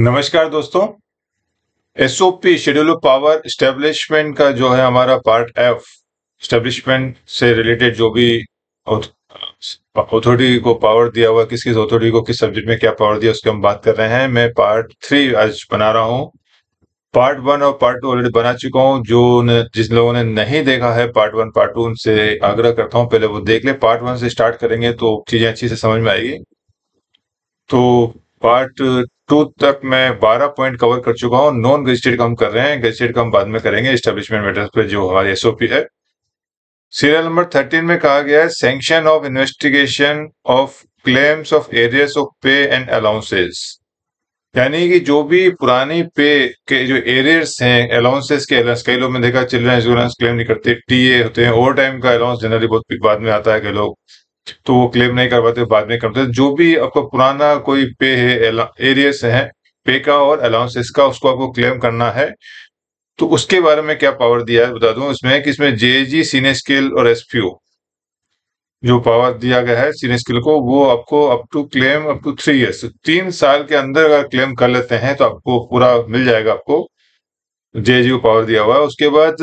नमस्कार दोस्तों SOP schedule power establishment का जो है हमारा पार्ट एफ स्टेब्लिशमेंट से रिलेटेड जो भी अथॉरिटी को पावर दिया हुआ किस किस अथॉरिटी को किस सब्जेक्ट में क्या पावर दिया उसकी हम बात कर रहे हैं मैं पार्ट थ्री आज बना रहा हूँ पार्ट वन और पार्ट टू ऑलरेडी बना चुका हूँ जो न, जिस लोगों ने नहीं देखा है पार्ट वन पार्ट टू उनसे आग्रह करता हूँ पहले वो देख ले पार्ट वन से स्टार्ट करेंगे तो चीजें अच्छी से समझ में आएगी तो पार्ट टू तक मैं 12 पॉइंट कवर कर चुका हूँ नॉन गजिस्टेड काम कर रहे हैं गजिस्टेड काम बाद में करेंगे स्टेब्लिशमेंट मैटर्स पे जो हमारी एसओपी है सीरियल नंबर 13 में कहा गया है sanction of investigation of claims of arrears of pay and allowances यानी कि जो भी पुरानी पे के जो एरियर्स हैं अलाउंसेस के अलाउंस कई लोग में देखा चिल्ड्रन इंश्योरेंस क्लेम नहीं करते टीए होते हैं ओवर टाइम का अलाउंस जनरली बहुत बाद में आता है कि लोग तो वो क्लेम नहीं करवाते बाद में करते जो भी आपका पुराना कोई पे है एरियस है पे का और अलाउंसेस का उसको आपको क्लेम करना है तो उसके बारे में क्या पावर दिया है बता दू इसमें कि इसमें जी सीने स्केल और एसपीओ जो पावर दिया गया है सीने स्किल को वो आपको up to claim up to three years तीन साल के अंदर अगर क्लेम कर लेते हैं तो आपको पूरा मिल जाएगा आपको जी को पावर दिया हुआ है उसके बाद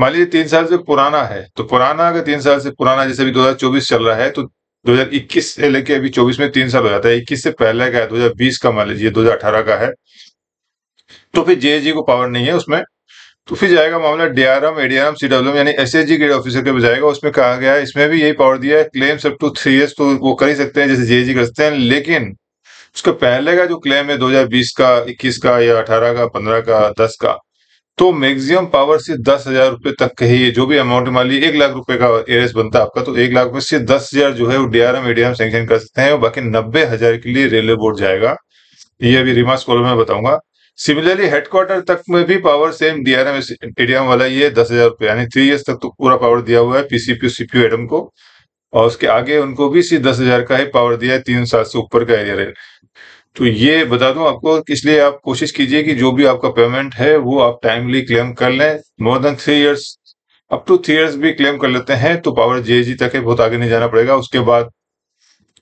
मान लीजिए तीन साल से पुराना है तो पुराना अगर तीन साल से पुराना जैसे अभी 2024 चल रहा है तो 2021 से लेके अभी 24 में तीन साल हो जाता है 21 से पहले का है 2020 का मान लीजिए 2018 का है तो फिर जेएजी को पावर नहीं है उसमें तो फिर जाएगा मामला डीआरएम एडीआरएम सीडब्ल्यूएम यानी जी के ऑफिसर के जाएगा उसमें कहा गया है इसमें भी यही पावर दिया है claims up to three years तो वो कर ही सकते हैं जैसे जेएजी करते हैं लेकिन उसका पहले का जो क्लेम है 2020 का 21 का या 18 का 15 का 10 का तो मैक्सिमम पावर से दस हजार रुपए तक के ही जो भी अमाउंट मान ली एक लाख रुपए का एरियस बनता है आपका तो एक लाख रुपए से दस हजार जो है वो डीआरएम एडीएम सेंक्शन कर सकते हैं और बाकी नब्बे हजार के लिए रेलवे बोर्ड जाएगा ये अभी रिमास कॉलम में बताऊंगा सिमिलरली हेडक्वार्टर तक में भी पावर सेम डीआरएम एडीएम वाला ये दस हजार रुपए यानी थ्री ईयर्स तक तो पूरा पावर दिया हुआ है पीसीपी सीपी एडम को और उसके आगे उनको भी सिर्फ दस हजार का ही पावर दिया है तीन साल से ऊपर का एरिया तो ये बता दूं आपको इसलिए आप कोशिश कीजिए कि जो भी आपका पेमेंट है वो आप टाइमली क्लेम कर लें more than three years up to three years भी क्लेम कर लेते हैं तो पावर जीएसजी तक है बहुत आगे नहीं जाना पड़ेगा उसके बाद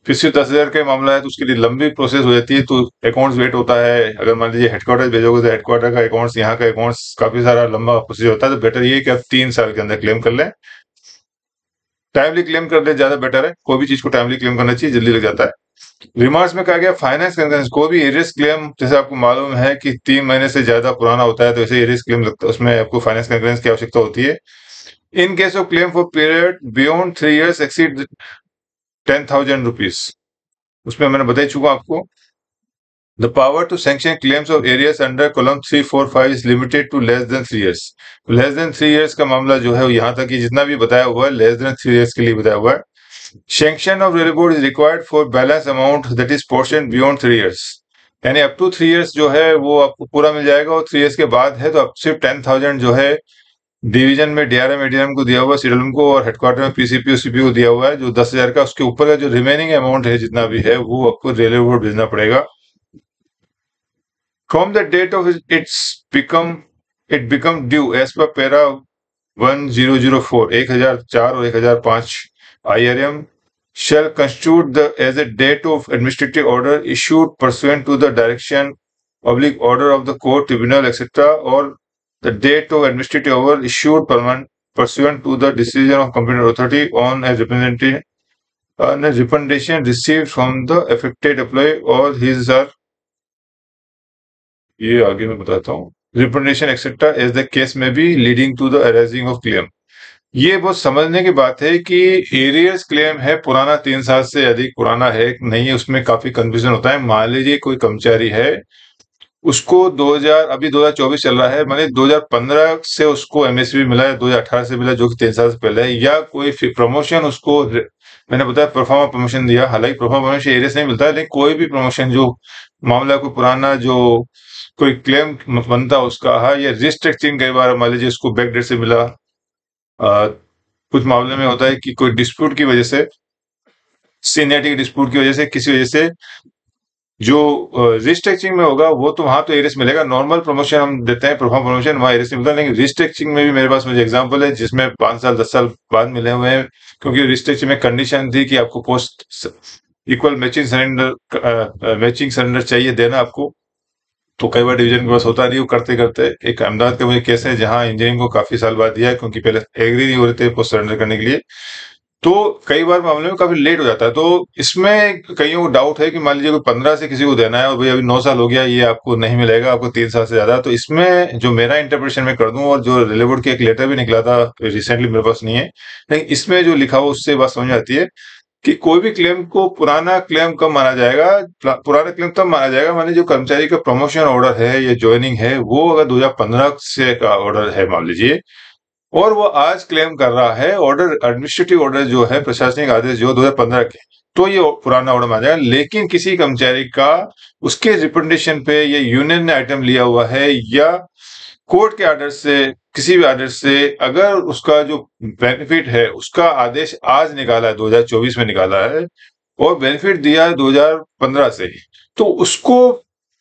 फिर सिर्फ दस हज़ार का मामला है तो उसके लिए लंबी प्रोसेस हो जाती है तो अकाउंट्स वेट होता है अगर मान लीजिए हेडक्वार्टर भेजोगे तो हेडक्वार्टर का अकाउंट्स यहाँ का अकाउंट्स काफ़ी सारा लंबा प्रोसेस होता है तो बेटर ये है कि आप तीन साल के अंदर क्लेम कर लें टाइमली क्लेम कर ले ज़्यादा बेटर है कोई भी चीज़ को टाइमली क्लेम करना चाहिए जल्दी लग जाता है रिमार्क्स में कहा गया फाइनेंस कंसर्न को भी एरियस क्लेम जैसे आपको मालूम है कि तीन महीने से ज्यादा पुराना होता है तो ऐसे एरियस क्लेम लगता है उसमें आपको फाइनेंस कंसर्न की आवश्यकता होती है in case of claim for period beyond three years exceed ten thousand rupees उसमें मैंने बताई चुका आपको to power claims of arrears under areas three four five is limited to less than three years less than three years का मामला जो है यहाँ तक कि जितना भी बताया हुआ है लेस देन थ्री ईयर्स के लिए बताया हुआ है Sanction of railroad is required for balance amount that is portion beyond three years. यानी अप टू थ्री इयर्स जो है वो आपको पूरा मिल जाएगा और थ्री इयर्स के बाद है तो आप सिर्फ टेन थाउजेंड जो है डिवीजन में डीआरएम एडीएम को दिया हुआ है सीडलम को और हेडक्वार्टर में सीपी को दिया हुआ है जो दस हजार का उसके ऊपर का जो रिमेनिंग अमाउंट है जितना भी है वो आपको रेलवे बोर्ड भेजना पड़ेगा from the date of its become it become due as per para one zero zero four एक हजार चार और एक हजार पांच IRM shall constitute the as a date of administrative order issued pursuant to the direction public order of the court tribunal etc or the date of administrative order issued permanent pursuant to the decision of competent authority on a representative on a representation received from the affected employee or his or ye aage main batata hu representation etc as the case may be leading to the arising of claim ये बहुत समझने की बात है कि arrears claim है पुराना तीन साल से अधिक पुराना है नहीं है उसमें काफी कंफ्यूजन होता है मान लीजिए कोई कर्मचारी है उसको 2000 अभी 2024 चल रहा है माने 2015 से उसको एमएसबी मिला है 2018 से मिला जो कि तीन साल से पहले है या कोई प्रमोशन उसको मैंने बताया परफॉर्मा प्रमोशन दिया हालांकि परफॉर्मा प्रमोशन एरियस नहीं मिलता है लेकिन कोई भी प्रमोशन जो मामला कोई पुराना जो कोई क्लेम बनता उसका है हाँ, या रिस्ट्रक्चरिंग कई बार मान लीजिए उसको बैकडेट से मिला कुछ मामले में होता है कि कोई डिस्प्यूट की वजह से सीनियरिटी डिस्प्यूट की वजह से किसी वजह से जो रिस्ट्रक्चरिंग में होगा वो तो वहां तो एरिस मिलेगा नॉर्मल प्रमोशन हम देते हैं परफॉर्म प्रमोशन वहां एरिस मिलता है लेकिन रिस्ट्रक्चरिंग में भी मेरे पास मुझे एग्जाम्पल है जिसमें पांच साल दस साल बाद मिले हुए हैं क्योंकि रिस्ट्रेक्चिंग में कंडीशन थी कि आपको post equal matching surrender matching surrender चाहिए देना आपको तो कई बार डिवीजन के पास होता नहीं वो करते करते एक अहमदाबाद के मुझे केस है जहां इंजीनियरिंग को काफी साल बाद दिया है क्योंकि पहले एग्री नहीं हो रहे थे पोस्ट सरेंडर करने के लिए तो कई बार मामले में काफी लेट हो जाता है तो इसमें कईयों को डाउट है कि मान लीजिए कोई पंद्रह से किसी को देना है और भाई अभी नौ साल हो गया ये आपको नहीं मिलेगा आपको तीन साल से ज्यादा तो इसमें जो मेरा इंटरप्रिटेशन में कर दूं और जो रेलवे के एक लेटर भी निकला था रिसेंटली मेरे पास नहीं है लेकिन इसमें जो लिखा हुआ उससे बात समझ आती है कि कोई भी क्लेम को पुराना क्लेम कब माना जाएगा पुराना क्लेम तब माना जाएगा माने जो कर्मचारी का प्रमोशन ऑर्डर है या ज्वाइनिंग है वो अगर 2015 से का ऑर्डर है मान लीजिए और वो आज क्लेम कर रहा है ऑर्डर एडमिनिस्ट्रेटिव ऑर्डर जो है प्रशासनिक आदेश जो 2015 के तो ये पुराना ऑर्डर माना जाएगा लेकिन किसी कर्मचारी का उसके रिप्रेजेंटेशन पे या यूनियन ने आइटम लिया हुआ है या कोर्ट के आर्डर से किसी भी आर्डर से अगर उसका जो बेनिफिट है उसका आदेश आज निकाला है 2024 में निकाला है और बेनिफिट दिया है 2015 से तो उसको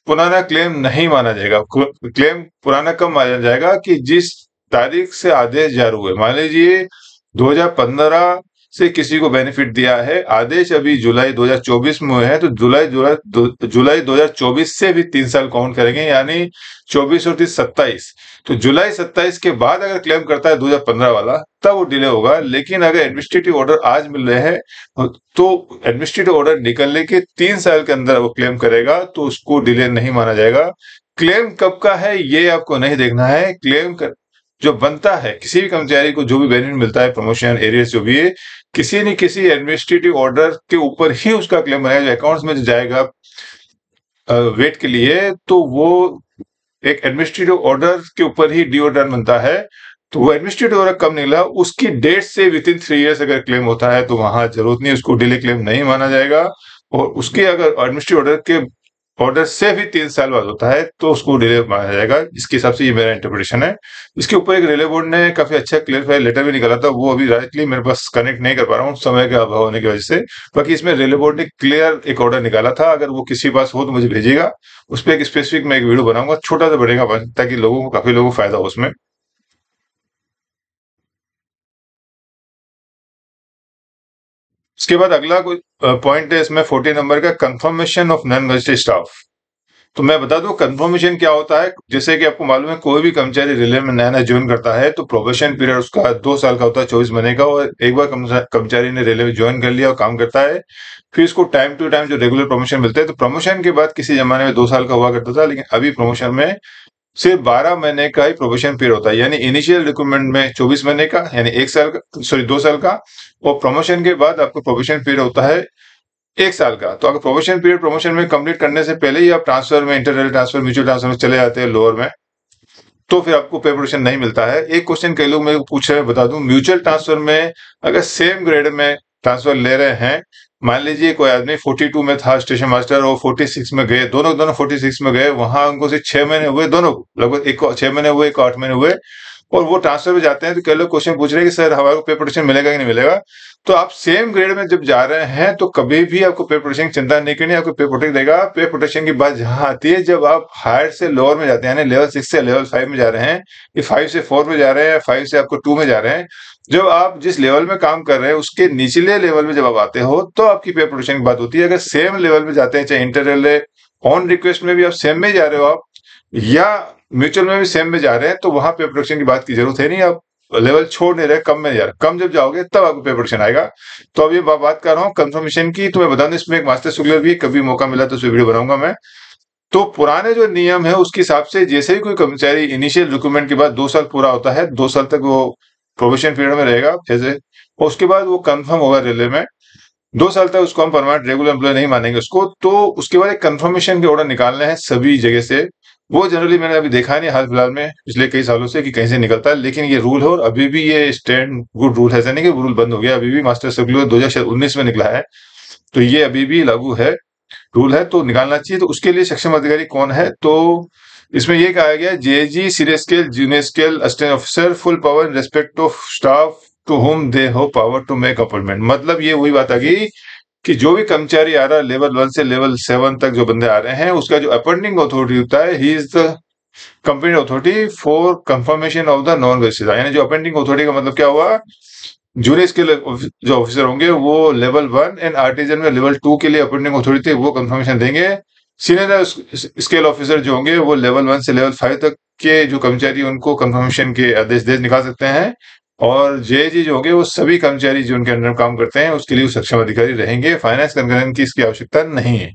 पुराना क्लेम नहीं माना जाएगा क्लेम पुराना कब माना जाएगा कि जिस तारीख से आदेश जारी हुए मान लीजिए 2015 से किसी को बेनिफिट दिया है आदेश अभी जुलाई 2024 में है तो जुलाई जुलाई दो, 2024 से भी तीन साल काउंट करेंगे यानी 24 और तीस सत्ताईस तो जुलाई 27 के बाद अगर क्लेम करता है 2015 वाला तब वो डिले होगा लेकिन अगर एडमिनिस्ट्रेटिव ऑर्डर आज मिल रहे हैं तो एडमिनिस्ट्रेटिव ऑर्डर निकलने के तीन साल के अंदर वो क्लेम करेगा तो उसको डिले नहीं माना जाएगा क्लेम कब का है ये आपको नहीं देखना है क्लेम कर, जो बनता है किसी भी कर्मचारी को जो भी बेनिफिट मिलता है प्रमोशन एरियस जो भी है किसी न किसी एडमिनिस्ट्रेटिव ऑर्डर के ऊपर ही उसका क्लेम बनाया अकाउंट में जाएगा वेट के लिए तो वो एक एडमिनिस्ट्रेटिव ऑर्डर के ऊपर ही ऑर्डर बनता है तो वो एडमिनिस्ट्रेटिव ऑर्डर कब निकला उसकी डेट से विद इन थ्री ईयर्स अगर क्लेम होता है तो वहां जरूरत नहीं उसको डिले क्लेम नहीं माना जाएगा और उसके अगर एडमिनिस्ट्रेटिव ऑर्डर के ऑर्डर से भी तीन साल बाद होता है तो उसको डिले माना जाएगा इसके हिसाब से ये मेरा इंटरप्रिटेशन है इसके ऊपर एक रेलवे बोर्ड ने काफी अच्छा क्लियरफाई लेटर भी निकाला था वो अभी डायरेक्टली मेरे पास कनेक्ट नहीं कर पा रहा हूँ समय के अभाव होने की वजह से बाकी इसमें रेलवे बोर्ड ने क्लियर एक ऑर्डर निकाला था अगर वो किसी पास हो तो मुझे भेजिएगा उस पर एक स्पेसिफिक मैं एक वीडियो बनाऊंगा छोटा सा बढ़ेगा ताकि लोगों को काफी लोगों को फायदा हो उसमें उसके बाद अगला कोई पॉइंट है इसमें फोर्टी नंबर का confirmation of non registered staff तो मैं बता दू कंफर्मेशन क्या होता है जैसे कि आपको मालूम है कोई भी कर्मचारी रेलवे में नया नया ज्वाइन करता है तो प्रोबेशन पीरियड उसका दो साल का होता है चौबीस महीने का और एक बार कर्मचारी ने रेलवे में ज्वाइन कर लिया और काम करता है फिर इसको टाइम टू टाइम जो रेगुलर प्रमोशन मिलता है तो प्रमोशन के बाद किसी जमाने में दो साल का हुआ करता था लेकिन अभी प्रमोशन में सिर्फ 12 महीने का ही प्रोबेशन पीरियड होता है यानी इनिशियल रिक्रूटमेंट में 24 महीने का यानी एक साल का सॉरी दो साल का और प्रमोशन के बाद आपको प्रोबेशन पीरियड होता है एक साल का तो अगर प्रोबेशन पीरियड प्रमोशन में कंप्लीट करने से पहले ही आप ट्रांसफर में इंटरनल ट्रांसफर म्यूचुअल ट्रांसफर में चले जाते हैं लोअर में तो फिर आपको प्रेपरेशन नहीं मिलता है एक क्वेश्चन कई लोग को पूछ रहे बता दूं म्यूचुअल ट्रांसफर में अगर सेम ग्रेड में ट्रांसफर ले रहे हैं मान लीजिए कोई आदमी 42 में था स्टेशन मास्टर और 46 में गए दोनों दोनों 46 में गए वहां उनको से छह महीने हुए दोनों लगभग एक छह महीने हुए एक आठ महीने हुए और वो ट्रांसफर में जाते हैं तो कई लोग क्वेश्चन पूछ रहे हैं कि सर हमारे को पेपर प्रोटेक्शन मिलेगा कि नहीं मिलेगा तो आप सेम ग्रेड में जब जा रहे हैं तो कभी भी आपको पेपर प्रोटेक्शन चिंता नहीं करनी आपको पेपर प्रोटेक्ट देगा पेपर प्रोटेक्शन की बात जहां आती है जब आप हायर से लोअर में जाते हैं यानी लेवल सिक्स से लेवल फाइव में जा रहे हैं कि फाइव से फोर में जा रहे हैं फाइव से आपको टू में जा रहे हैं जब आप जिस लेवल में काम कर रहे हैं उसके निचले लेवल में जब आप आते हो तो आपकी पेपर प्रोटेक्शन की बात होती है अगर सेम लेवल में जाते हैं चाहे इंटरवल ऑन रिक्वेस्ट में भी आप सेम में जा रहे हो आप या म्यूचुअल में भी सेम में जा रहे हैं तो वहां पे प्रोडक्शन की बात की जरूरत है नहीं अब लेवल छोड़ नहीं रहे कम में जा रहे कम जब जाओगे तब आपको पे प्रोडक्शन आएगा तो अब ये बात कर रहा हूँ कंफर्मेशन की तो मैं बता दू इसमें एक मास्टर सुगलर भी कभी मौका मिला तो उसमें वीडियो बनाऊंगा मैं तो पुराने जो नियम है उसके हिसाब से जैसे ही कोई कर्मचारी इनिशियल रिक्रूटमेंट के बाद दो साल पूरा होता है दो साल तक वो प्रोबेशन पीरियड में रहेगा जैसे उसके बाद वो कंफर्म होगा रेलवे में दो साल तक उसको हम परमानेंट रेगुलर एम्प्लॉय नहीं मानेंगे उसको तो उसके बाद एक कंफर्मेशन के ऑर्डर निकालने हैं सभी जगह से वो जनरली मैंने अभी देखा नहीं हाल फिलहाल में पिछले कई सालों से कि कहीं से निकलता है लेकिन ये रूल है और अभी भी ये स्टैंड गुड रूल है ऐसा नहीं कि रूल बंद हो गया अभी भी मास्टर सर्कुलर दो हजार उन्नीस में निकला है तो ये अभी भी लागू है रूल है तो निकालना चाहिए तो उसके लिए सक्षम अधिकारी कौन है तो इसमें यह कहा गया जी senior scale junior scale assistant officer full power in respect of staff to whom they हो पावर टू मेक अपॉइंटमेंट मतलब ये वही बात आ गई कि जो भी कर्मचारी आ रहा है लेवल वन से लेवल सेवन तक जो बंदे आ रहे हैं उसका जो अपॉइंटिंग अथॉरिटी होता है he is the company authority for confirmation of the non wastage यानी जो अपॉइंटिंग अथॉरिटी का मतलब क्या हुआ जूनियर स्किल जो ऑफिसर होंगे वो लेवल वन एंड आर्टिजन में लेवल टू के लिए अपॉइंटिंग अथॉरिटी वो कंफर्मेशन देंगे सीनियर स्केल ऑफिसर जो होंगे वो लेवल वन से लेवल फाइव तक के जो कर्मचारी उनको कंफर्मेशन के आदेश दे निकाल सकते हैं और जे जी जो होंगे वो सभी कर्मचारी जो उनके अंडर काम करते हैं उसके लिए सक्षम अधिकारी रहेंगे फाइनेंस कर्मचारियों की इसकी आवश्यकता नहीं है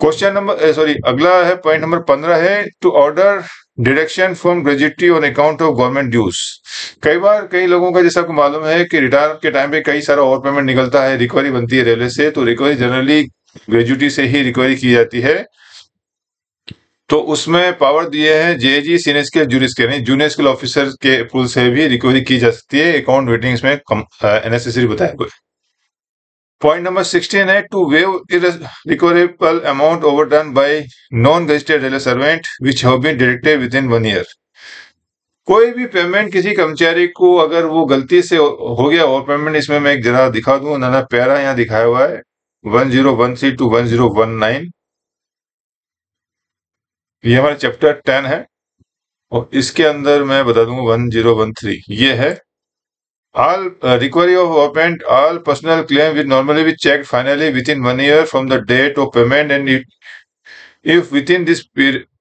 क्वेश्चन नंबर सॉरी अगला है पॉइंट नंबर पंद्रह है to order deduction from gratuity on account of government dues कई बार कई लोगों का जैसा आपको मालूम है कि रिटायर के टाइम पे कई सारा ओवर पेमेंट निकलता है रिकवरी बनती है रेलवे से तो रिकवरी जनरली ग्रेजुटी से ही रिकवरी की जाती है तो उसमें पावर दिए हैं J JG senior scale junior scale यानी जूनियर स्केल ऑफिसर के पुल से भी रिकवरी की जा सकती है अकाउंट वेटिंग में एनएसएसरी बताया गया पॉइंट नंबर सिक्सटीन है to waive recoverable amount overdone by non registered railway servant which have been within one year कोई भी पेमेंट किसी कर्मचारी को अगर वो गलती से हो गया और पेमेंट इसमें मैं एक जरा दिखा दूं ना पैरा यहाँ दिखाया हुआ है one zero one three two one zero one nine ये हमारा चैप्टर टेन है और इसके अंदर मैं बता दूंगा वन जीरो वन थ्री ये है all inquiry of open all personal claim with normally with check finally within one year from the date of payment and if within this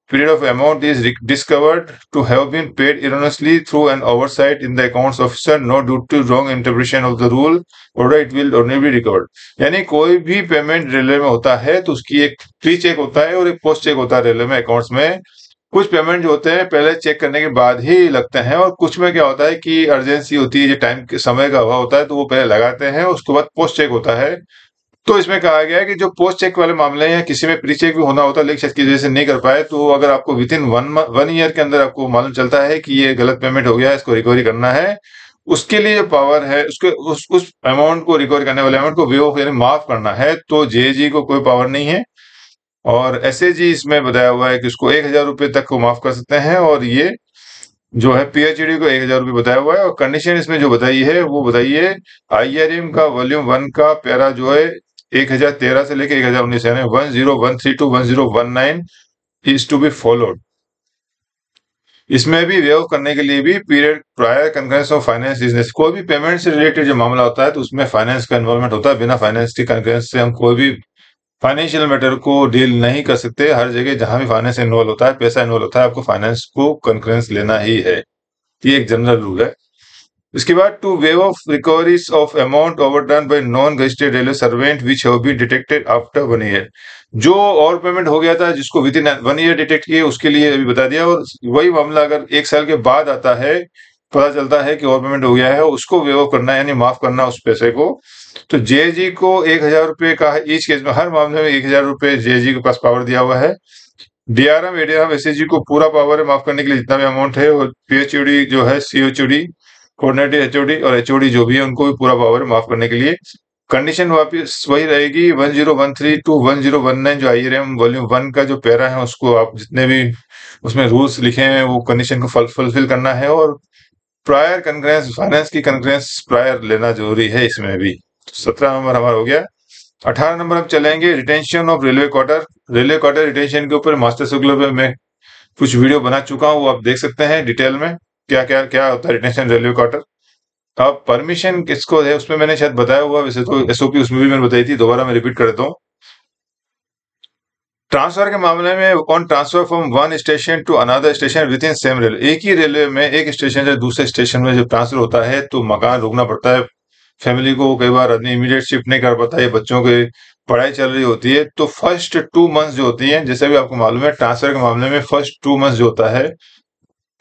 period of amount is discovered to have been paid erroneously through an oversight in the accounts officer not due to wrong interpretation of the rule or it will ordinarily be recovered yani koi bhi payment railway mein hota hai to uski ek pre check hota hai aur ek post check hota hai railway mein accounts mein कुछ payment जो होते हैं पहले check करने के बाद ही लगते हैं और कुछ में क्या होता है कि अर्जेंसी होती है जो टाइम समय का अभाव होता है तो वो पहले लगाते हैं उसके बाद पोस्ट चेक होता है तो इसमें कहा गया है कि जो पोस्ट चेक वाले मामले हैं किसी में प्री चेक भी होना होता है लेकिन शायद किसी वजह से नहीं कर पाए तो अगर आपको within one one year के अंदर आपको मालूम चलता है कि ये गलत पेमेंट हो गया है इसको रिकवरी करना है उसके लिए जो पावर है उसके उस उस अमाउंट को रिकवर करने वाले अमाउंट को वे ऑफ यानी माफ करना है तो जे को कोई पावर नहीं है और एस इसमें बताया हुआ है कि उसको एक हजार रुपये तक को माफ कर सकते हैं और ये जो है पीएचडी e को एक हजार रुपये बताया हुआ है और कंडीशन इसमें जो बताई है वो बताइए आई का वॉल्यूम वन का पैरा जो है एक हजार तेरह से लेकर एक हजार उन्नीस यानी one zero one three two one zero one nine is to be followed इसमें भी वे करने के लिए भी period prior concurrence of finance business कोई भी पेमेंट से रिलेटेड जो मामला होता है तो उसमें फाइनेंस का इन्वॉल्वमेंट होता है बिना फाइनेंस की कंक्रेंस से हम कोई भी फाइनेंशियल मैटर को डील नहीं कर सकते हर जगह जहां भी फाइनेंस इन्वॉल्व होता है पैसा इन्वॉल्व होता है आपको फाइनेंस को कंक्रेंस लेना ही है ये एक जनरल रूल है उसके बाद to waive of recoveries of amount overdone by non registered railway servant which have been detected after one year जो ओवर पेमेंट हो गया था जिसको within one year detect किए उसके लिए अभी बता दिया और वही मामला अगर एक साल के बाद आता है पता चलता है कि ओवर पेमेंट हो गया है उसको वे ऑफ करना यानी माफ करना उस पैसे को तो जेएजी को एक हजार रुपये का है ईच केस में हर मामले में एक हजार रुपए जेएजी के पास पावर दिया हुआ है डीआरएम एडीआरएम जी को पूरा पावर है माफ करने के लिए जितना भी अमाउंट है और पीएचईडी जो है सीओचीडी कोऑर्डिनेटर एचओडी और एचओडी जो भी है उनको भी पूरा पावर माफ करने के लिए कंडीशन वापस वही रहेगी one zero one three two one zero one nine जो आई वॉल्यूम वन का जो पैरा है उसको आप जितने भी उसमें रूल्स लिखे हैं वो कंडीशन को फुलफिल करना है और प्रायर कंक्रेंस फाइनेंस की कंक्रेंस प्रायर लेना जरूरी है इसमें भी तो सत्रह नंबर हमारा हो गया अठारह नंबर हम चलेंगे retention of railway quarter railway quarter retention के ऊपर मास्टर शुक्ल में मैं कुछ वीडियो बना चुका हूँ वो आप देख सकते हैं डिटेल में क्या क्या क्या होता है रिटेंशन रेलवे क्वार्टर अब परमिशन किसको है उसमें मैंने शायद बताया हुआ वैसे तो एसओपी उसमें भी मैंने बताई थी दोबारा मैं रिपीट करता हूँ ट्रांसफर के मामले में on transfer from one station to another station within same railway एक ही रेलवे में एक स्टेशन से दूसरे स्टेशन में जब ट्रांसफर होता है तो मकान रोकना पड़ता है फैमिली को कई बार आदमी इमीडिएट शिफ्ट नहीं कर पाता है बच्चों की पढ़ाई चल रही होती है तो फर्स्ट टू मंथ्स जो होती हैं जैसे भी आपको मालूम है ट्रांसफर के मामले में फर्स्ट टू मंथ्स जो होता है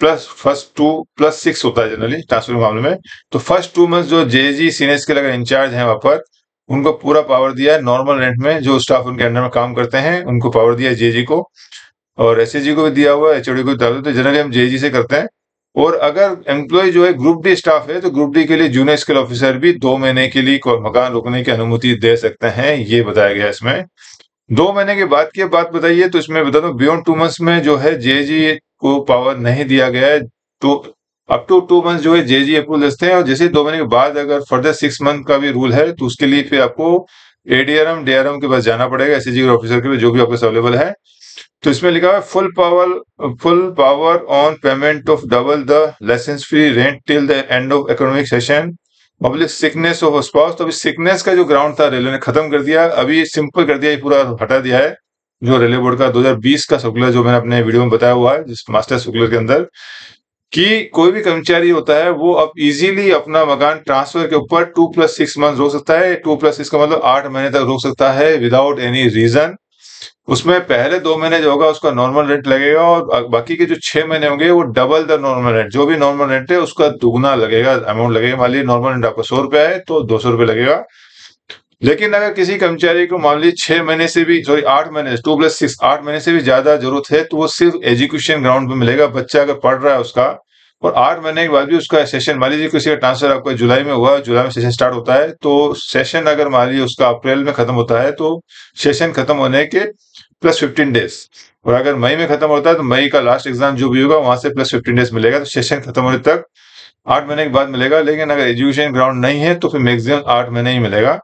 plus first two plus six होता है जनरली ट्रांसफर मामले में तो फर्स्ट टू मंथ जो जेजी सीनियर स्केल अगर इंचार्ज है वहां पर उनको पूरा पावर दिया है नॉर्मल रेंट में जो स्टाफ उनके अंडर में काम करते हैं उनको पावर दिया जेजी को और एस को भी दिया हुआ है एचओडी को तो जनरली हम जेजी से करते हैं और अगर एम्प्लॉय जो है ग्रुप डी स्टाफ है तो ग्रुप डी के लिए जूनियर स्किल ऑफिसर भी दो महीने के लिए मकान रोकने की अनुमति दे सकते हैं ये बताया गया इसमें दो महीने के बाद की बात बताइए तो इसमें बता दो बियॉन्ड टू मंथ्स में जो है जी को पावर नहीं दिया गया है तो अप टू टू मंथ जो है जे जी अप्रूवल हैं और जैसे दो महीने के बाद अगर फर्दर सिक्स मंथ का भी रूल है तो उसके लिए फिर आपको एडीआरएम डीआरएम के पास जाना पड़ेगा एस e के ऑफिसर के पास जो भी आपके पास अवेलेबल है तो इसमें लिखा है full power full power on payment of double the licence free rent till the end of economic session public sickness of spouse तो अभी सिकनेस का जो ग्राउंड था रेलवे ने खत्म कर दिया अभी सिंपल कर दिया पूरा हटा दिया है जो रेलवे बोर्ड का 2020 का सर्कुलर जो मैंने अपने वीडियो में बताया हुआ है जिस मास्टर सर्कुलर के अंदर कि कोई भी कर्मचारी होता है वो अब इजीली अपना मकान ट्रांसफर के ऊपर टू प्लस सिक्स मंथ रोक सकता है टू प्लस सिक्स का मतलब आठ महीने तक रोक सकता है विदाउट एनी रीजन उसमें पहले दो महीने जो होगा उसका नॉर्मल रेंट लगेगा और बाकी के जो छह महीने होंगे वो डबल द नॉर्मल रेंट जो भी नॉर्मल रेंट है उसका दुगना लगेगा अमाउंट लगेगा मान लीजिए नॉर्मल रेंट आपका सौ रुपया है तो दो सौ रुपये लगेगा लेकिन अगर किसी कर्मचारी को मान लीजिए छह महीने से भी सॉरी आठ महीने टू प्लस सिक्स आठ महीने से भी ज्यादा जरूरत है तो वो सिर्फ एजुकेशन ग्राउंड पे मिलेगा बच्चा अगर पढ़ रहा है उसका और आठ महीने के बाद भी उसका सेशन मान लीजिए किसी का ट्रांसफर आपका जुलाई में हुआ जुलाई में सेशन स्टार्ट होता है तो सेशन अगर मान लीजिए उसका अप्रैल में खत्म होता है तो सेशन खत्म होने के प्लस फिफ्टीन डेज और अगर मई में खत्म होता है तो मई का लास्ट एग्जाम जो भी होगा वहां से प्लस फिफ्टीन डेज मिलेगा तो सेशन खत्म होने तक आठ महीने के बाद मिलेगा लेकिन अगर एजुकेशन ग्राउंड नहीं है तो फिर मैक्सिमम आठ महीने ही मिलेगा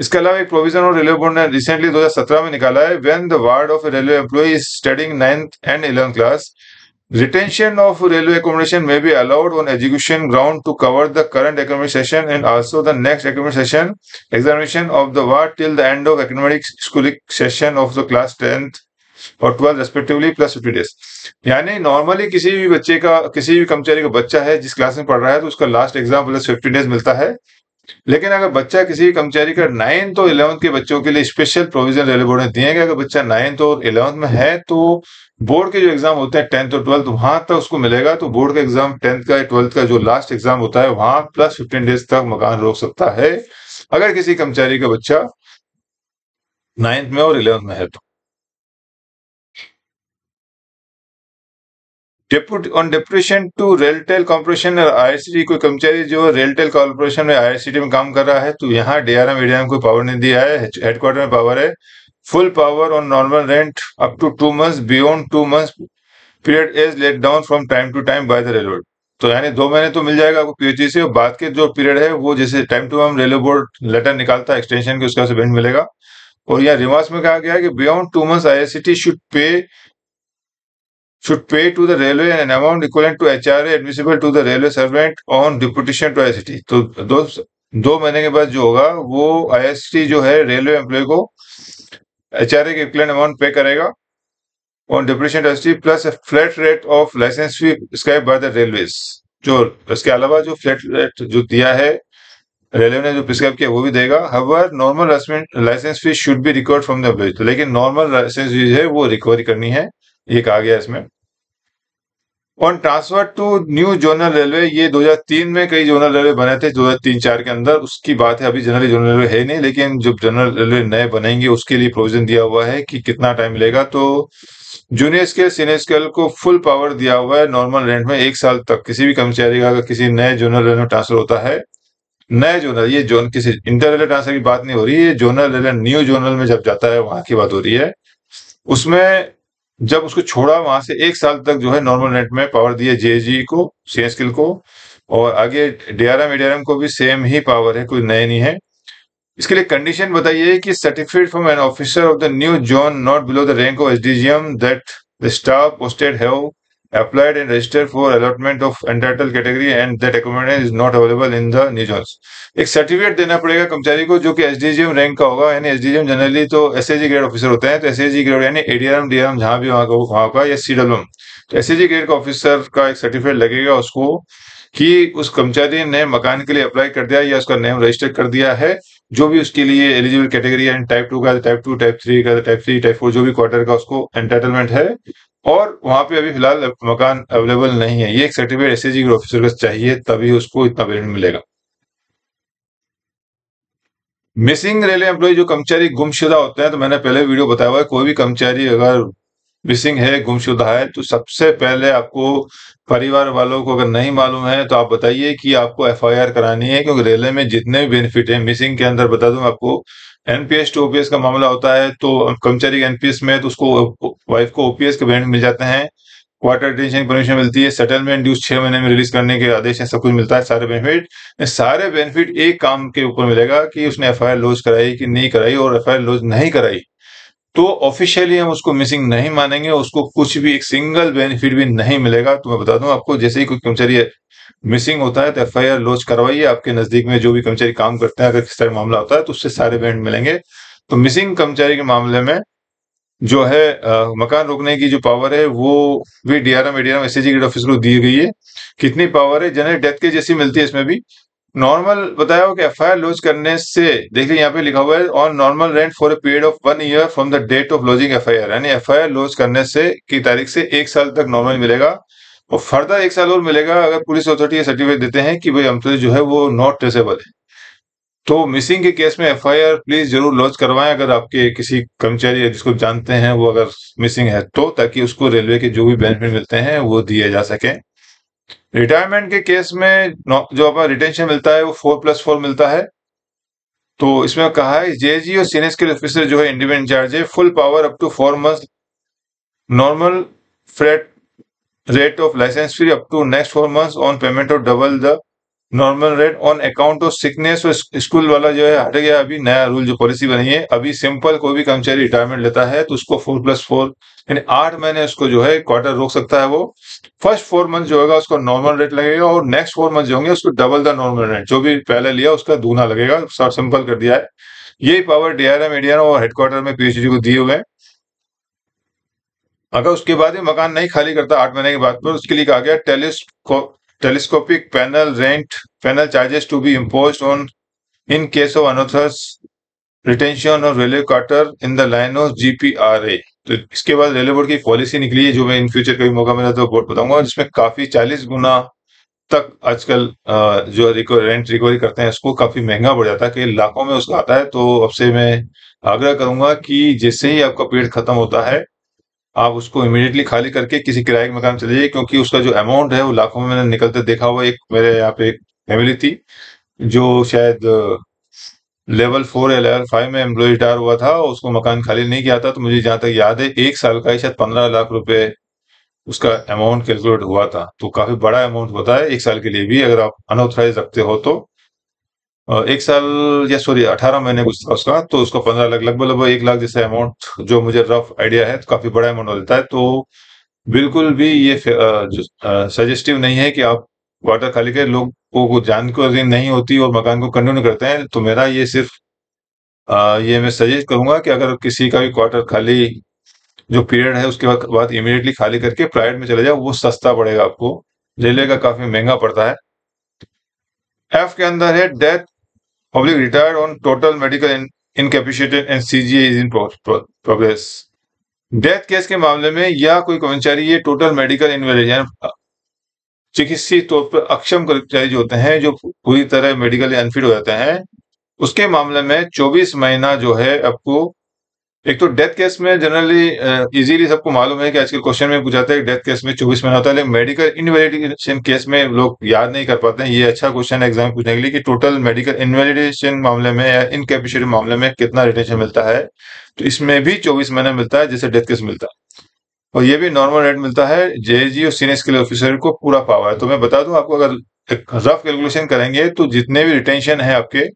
इसके अलावा एक प्रोविजन और रेलवे बोर्ड ने रिसेंटली 2017 में निकाला है when the ward of railway employee studying ninth and eleventh class retention of railway accommodation may be allowed on education ground to cover the current academic and also the next academic examination of the ward till the end of academic schooling session of the class tenth और twelfth respectively plus fifty days यानी normally किसी भी बच्चे का किसी भी कर्मचारी का बच्चा है जिस क्लास में पढ़ रहा है तो उसका last exam plus fifty days मिलता है लेकिन अगर बच्चा किसी कर्मचारी का नाइन्थ और इलेवंथ के बच्चों के लिए स्पेशल प्रोविजन रेलवे बोर्ड ने दिए हैं कि अगर बच्चा नाइन्थ और इलेवंथ में है तो बोर्ड के जो एग्जाम होते हैं टेंथ और ट्वेल्थ वहां तक उसको मिलेगा तो बोर्ड का एग्जाम टेंथ का ट्वेल्थ का जो लास्ट एग्जाम होता है वहां प्लस फिफ्टीन डेज तक मकान रोक सकता है अगर किसी कर्मचारी का बच्चा नाइन्थ में और इलेवंथ में है तो depute on deputation to RailTel corporation ICT कोई कर्मचारी जो रेलटेल कॉर्पोरेशन में आईसीटी में काम कर रहा है तो यहाँ डीआरएम एडीएम e को पावर नहीं दिया है हेडक्वार्टर में पावर है full power on normal rent up to two months beyond two months period is laid down from time to time by the railway तो यानी दो महीने तो मिल जाएगा आपको पीएचई से और बाद के जो पीरियड है वो जैसे time to time railway board letter निकालता है एक्सटेंशन के उसका बेनिफिट मिलेगा और यहाँ रिमार्क्स में कहा गया है कि beyond two months I should pay should pay to the railway an amount equivalent to HRA admissible to the railway servant on deputation to IST. तो दो दो महीने के बाद जो होगा वो आई जो है रेलवे एम्प्लॉय को एच आर ए के इक्वलेंट अमाउंट पे करेगा on depression industry plus flat rate of licence fee scribe by the railways जो इसके अलावा जो फ्लैट रेट जो दिया है रेलवे ने जो प्रिस्क्राइब किया वो भी देगा however normal licence fees should be recovered from the employee लेकिन नॉर्मल लाइसेंस फीस है वो रिकवरी करनी है ये कहा गया इसमें और transfer to new zonal railway ये 2003 में कई जोनल रेलवे बने थे 2003-4 के अंदर उसकी बात है अभी जनरली जोनल रेलवे है नहीं लेकिन जब जनरल रेलवे नए बनेंगे उसके लिए प्रोविजन दिया हुआ है कि कितना टाइम लेगा तो जूनियर स्केल सीनियर स्केल को फुल पावर दिया हुआ है नॉर्मल रेंट में एक साल तक किसी भी कर्मचारी का अगर किसी नए जोनल रेलवे में ट्रांसफर होता है नए जोनल ये जोन किसी इंटर रेलवे ट्रांसफर की बात नहीं हो रही है जोनल रेलवे न्यू जोनल में जब जाता है वहां की बात हो रही है उसमें जब उसको छोड़ा वहां से एक साल तक जो है नॉर्मल नेट में पावर दिया जेएजी को सीएसकिल को और आगे डीआरएम एडीआरएम को भी सेम ही पावर है कोई नए नहीं है इसके लिए कंडीशन बताइए कि certificate from an officer of the new zone not below the rank of S M that the staff posted have applied and registered for allotment of entitled category and that accommodation is not available in the new zones एक certificate देना पड़ेगा कर्मचारी को जो कि S D G M rank का होगा यानी S D G M generally तो एस जी ग्रेड ऑफिसर होते हैं तो एस जी ग्रेड यानी A D D R M R M जहाँ भी वहाँ का वहाँ का या सी एम तो एस जी ग्रेड का ऑफिसर का एक सर्टिफिकेट लगेगा उसको कि उस कर्मचारी ने मकान के लिए अप्लाई कर दिया या उसका नेम रजिस्टर कर दिया है जो भी उसके लिए एलिजिबल कैटेगरी है टाइप टू का टाइप टू टाइप थ्री का टाइप थ्री टाइप फोर जो भी क्वार्टर का उसको एंटाइटलमेंट है और वहां पे अभी फिलहाल मकान अवेलेबल नहीं है ये एक सर्टिफिकेट एस एजी ऑफिसर का चाहिए तभी उसको इतना पेमेंट मिलेगा मिसिंग रेलवे एम्प्लॉय जो कर्मचारी गुमशुदा होते हैं तो मैंने पहले वीडियो बताया हुआ है कोई भी कर्मचारी अगर मिसिंग है गुमशुदा है तो सबसे पहले आपको परिवार वालों को अगर नहीं मालूम है तो आप बताइए कि आपको एफआईआर करानी है क्योंकि रेलवे में जितने भी बेनिफिट है मिसिंग के अंदर बता दूं आपको एनपीएस टू ओपीएस का मामला होता है तो कर्मचारी एनपीएस में तो उसको वाइफ को ओपीएस के बेनिफिट मिल जाते हैं क्वार्टर अटेंशन परमिशन मिलती है सेटलमेंट ड्यूज छह महीने में रिलीज करने के आदेश है सब कुछ मिलता है सारे बेनिफिट सारे बेनिफिट एक काम के ऊपर मिलेगा कि उसने एफ आई लॉन्च कराई कि नहीं कराई और एफ आई लॉन्च नहीं कराई तो ऑफिशियली हम उसको मिसिंग नहीं मानेंगे उसको कुछ भी एक सिंगल बेनिफिट भी नहीं मिलेगा तो मैं बता दूं आपको जैसे ही कोई कर्मचारी मिसिंग होता है तो एफ आई लॉन्च करवाइए आपके नजदीक में जो भी कर्मचारी काम करते हैं अगर किस तरह मामला होता है तो उससे सारे बेनिफिट मिलेंगे तो मिसिंग कर्मचारी के मामले में जो है आ, मकान रोकने की जो पावर है वो भी DRM ADRM S H office को दी गई है कितनी पावर है जनरल डेथ के जैसी मिलती है इसमें भी नॉर्मल बताया हो कि एफ आई लॉन्च करने से देखिए यहाँ पे लिखा हुआ है on normal rent for a period of one year from the date of lodging F I R यानी एफ आई आर लॉन्च करने से की तारीख से एक साल तक नॉर्मल मिलेगा और फर्दर एक साल और मिलेगा अगर पुलिस अथॉरिटी ये सर्टिफिकेट देते हैं कि भाई हमसे तो जो है वो नॉट ट्रेसेबल है तो मिसिंग के केस में एफ आई आर प्लीज जरूर लॉन्च करवाएं अगर आपके किसी कर्मचारी जिसको जानते हैं वो अगर मिसिंग है तो ताकि उसको रेलवे के जो भी बेनिफिट मिलते हैं वो दिए जा सके रिटायरमेंट के केस में जो अपना रिटेंशन मिलता है वो फोर प्लस फोर मिलता है तो इसमें कहा है जे जी और सीनियर स्किल ऑफिसर जो है इंडिपेंडेंट चार्ज है full power up to four month normal freight rate of license free up to next four month on payment of double the normal rate on account of sickness school वाला जो है हट गया अभी नया rule जो policy बनी है अभी सिंपल कोई भी कर्मचारी रिटायरमेंट लेता है तो उसको फोर प्लस फोर यानी आठ महीने उसको जो है क्वार्टर रोक सकता है वो फर्स्ट फोर मंथ जो होगा उसको नॉर्मल रेट लगेगा और नेक्स्ट फोर मंथ जो होंगे उसको डबल द नॉर्मल रेट जो भी पहले लिया उसका दूना लगेगा सर सिंपल कर दिया है यही power D R M India और हेडक्वार्टर में पी को दिए हुए हैं अगर उसके बाद ही मकान नहीं खाली करता आठ महीने के बाद पर तो उसके लिए कहा गया telescope telescopic panel rent panel charges to be imposed on in case of unauthorized retention और railway quarter in the line of a तो इसके बाद रेलवे बोर्ड की पॉलिसी निकली है जो मैं इन फ्यूचर कभी मौका मिला तो बोर्ड बताऊंगा जिसमें काफी 40 गुना तक आजकल जो रेंट रिकवरी करते हैं उसको काफी महंगा पड़ जाता है कई लाखों में उसका आता है तो अब से मैं आग्रह करूंगा कि जैसे ही आपका पेड़ खत्म होता है आप उसको इमीडिएटली खाली करके किसी किराए के मकान चले जाइए क्योंकि उसका जो अमाउंट है वो लाखों में मैंने निकलते देखा हुआ एक मेरे यहाँ पे फैमिली थी जो शायद लेवल फोर या लेवल फाइव में एम्प्लॉय रिटायर हुआ था उसको मकान खाली नहीं किया था तो मुझे जहां तक याद है एक साल का शायद पंद्रह लाख रुपए उसका अमाउंट कैलकुलेट हुआ था तो काफी बड़ा अमाउंट होता है एक साल के लिए भी अगर आप अनऑथराइज रखते हो तो एक साल या सॉरी अठारह महीने कुछ था उसका तो उसको पंद्रह लाख लगभग लगभग एक लाख जैसा अमाउंट जो मुझे रफ आइडिया है तो काफी बड़ा अमाउंट हो जाता है तो बिल्कुल भी ये सजेस्टिव नहीं है कि आप वाटर खाली के लोगों को जान को नहीं होती और मकान को कंटिन्यू करते हैं तो मेरा ये सिर्फ आ, ये मैं सजेस्ट करूंगा कि अगर किसी का भी क्वार्टर खाली जो पीरियड है उसके बाद इमिडिएटली खाली करके प्राइवेट में चले जाओ वो सस्ता पड़ेगा आपको रेलवे का काफी महंगा पड़ता है एफ के अंदर है death Public retired on total medical in, incapacitated and CGA is in progress. Death case के मामले में या कोई कर्मचारी ये टोटल मेडिकल इनवेलिड यानी चिकित्सीय तौर पर अक्षम कर्मचारी जो होते हैं जो पूरी तरह मेडिकली अनफिट हो जाते हैं उसके मामले में 24 महीना जो है आपको एक तो डेथ केस में जनरली इजीली uh, सबको मालूम है कि आजकल क्वेश्चन में पूछा है डेथ केस में चौबीस महीना होता है लेकिन मेडिकल इनवेलिडेशन केस में लोग याद नहीं कर पाते हैं ये अच्छा क्वेश्चन है एग्जाम पूछने के लिए कि टोटल मेडिकल इनवेलिडेशन मामले में या इनकेपेसिटी मामले में कितना रिटेंशन मिलता है तो इसमें भी चौबीस महीना मिलता है जैसे डेथ केस मिलता है और ये भी नॉर्मल रेट मिलता है जे और सीनियर स्किल ऑफिसर को पूरा पावर है तो मैं बता दूं आपको अगर रफ कैलकुलेशन करेंगे तो जितने भी रिटेंशन है आपके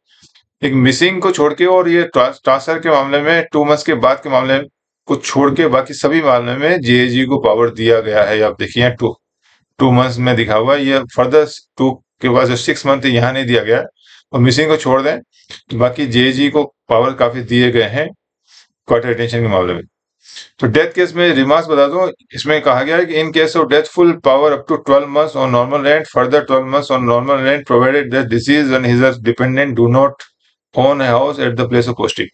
एक मिसिंग को छोड़ के और ये ट्रांसफर के मामले में टू मंथ्स के बाद के मामले को छोड़ के बाकी सभी मामले में जे को पावर दिया गया है आप देखिए टू टू मंथ में दिखा हुआ ये फर्दर टू के बाद जो सिक्स मंथ यहाँ नहीं दिया गया और मिसिंग को छोड़ दें तो बाकी जे को पावर काफी दिए गए हैं क्वार्टर अटेंशन के मामले में तो डेथ केस में रिमार्क्स बता दूं इसमें कहा गया है कि in case of death full power up to 12 months on normal rent further 12 months on normal rent provided that deceased and his dependent do not own a house at the place of posting